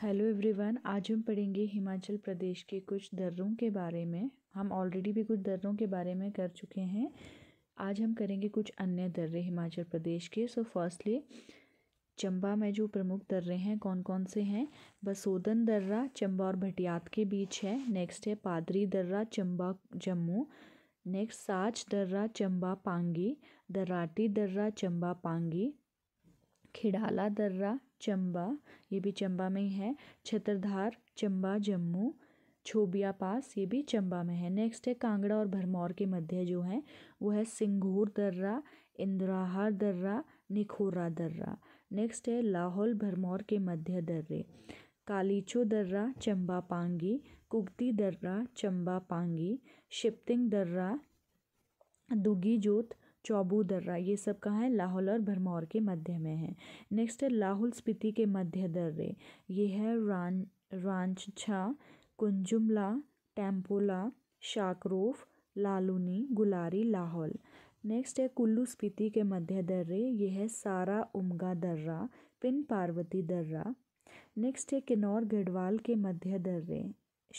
hello everyone आज हम पढ़ेंगे हिमाचल प्रदेश के कुछ दर्रों के बारे में हम ऑलरेडी भी कुछ दर्रों के बारे में कर चुके हैं आज हम करेंगे कुछ अन्य दर्रे हिमाचल प्रदेश के सो फर्स्टली चंबा में जो प्रमुख दर्रे हैं कौन कौन से हैं बसोदन दर्रा चंबा और भटियात के बीच है नेक्स्ट है पादरी दर्रा चंबा जम्मू नेक्स्ट साच दर्रा चंबा पांगी दर्राटी दर्रा चंबा पांगी खिडाला दर्रा चंबा ये भी चंबा में ही है छतरधार चंबा जम्मू छोबिया पास ये भी चंबा में है नेक्स्ट है कांगड़ा और भरमौर के मध्य जो है वो है सिंघूर दर्रा इंद्राहार दर्रा निखोरा दर्रा नेक्स्ट है लाहौल भरमौर के मध्य दर्रे कालीचो दर्रा चंबा पांगी कुगती दर्रा चंबा पांगी शिपतिंग दर्रा दुगी जोत चौबू दर्रा ये सब कहाँ है लाहौल और भरमौर के मध्य में है नेक्स्ट है लाहौल स्पीति के मध्य दर्रे ये है रान रांचछा कुंजुमला टेम्पोला शाकरोफ लालूनी गुलारी लाहौल नेक्स्ट है कुल्लू स्पीति के मध्य दर्रे ये है सारा उमगा दर्रा पिन पार्वती दर्रा नेक्स्ट है किन्नौर गढ़वाल के मध्य दर्रे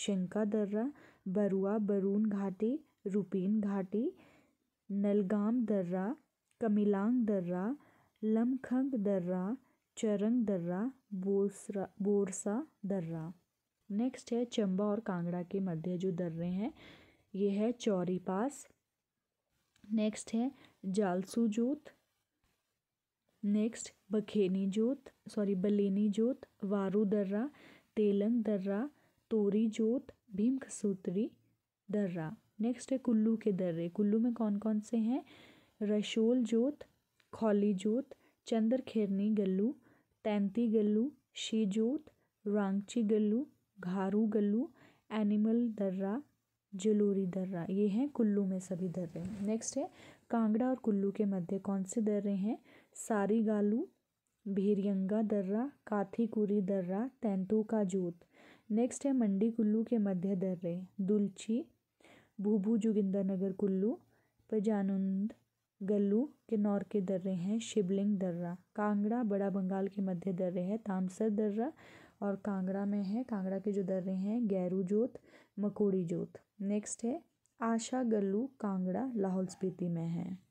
शंका दर्रा बरुआ बरून घाटी रूपीन घाटी नलगाम दर्रा कमिलांग दर्रा लमखंग दर्रा चरंग दर्रा बोसरा बोरसा दर्रा नेक्स्ट है चंबा और कांगड़ा के मध्य जो दर्रे हैं ये है चौरी पास नेक्स्ट है जालसू जोत नेक्स्ट बखेनी जोत सॉरी बलेनी जोत वारू दर्रा तेलंग दर्रा तोरी जोत भीम खसूत्री दर्रा नेक्स्ट है कुल्लू के दर्रे कुल्लू में कौन कौन से हैं रशोल जोत खौली जोत चंद्र खेरनी गल्लू तैंती गल्लू शी जोत रांगची गल्लू घारू गल्लू एनिमल दर्रा जलोरी दर्रा ये हैं कुल्लू में सभी दर्रे नेक्स्ट है कांगड़ा और कुल्लू के मध्य कौन से दर्रे हैं सारी गालू भेरियंगा दर्रा काथीकुरी दर्रा तैंतू का जोत नेक्स्ट है मंडी कुल्लू के मध्य दर्रे दुलची भूभू जोगिंदर नगर कुल्लू पजानंद गल्लू किन्नौर के दर्रे हैं शिवलिंग दर्रा कांगड़ा बड़ा बंगाल के मध्य दर्रे हैं तामसर दर्रा और कांगड़ा में है कांगड़ा के जो दर्रे हैं गैरू जोत मकोड़ी जोत नेक्स्ट है आशा गल्लू कांगड़ा लाहौल स्पीति में है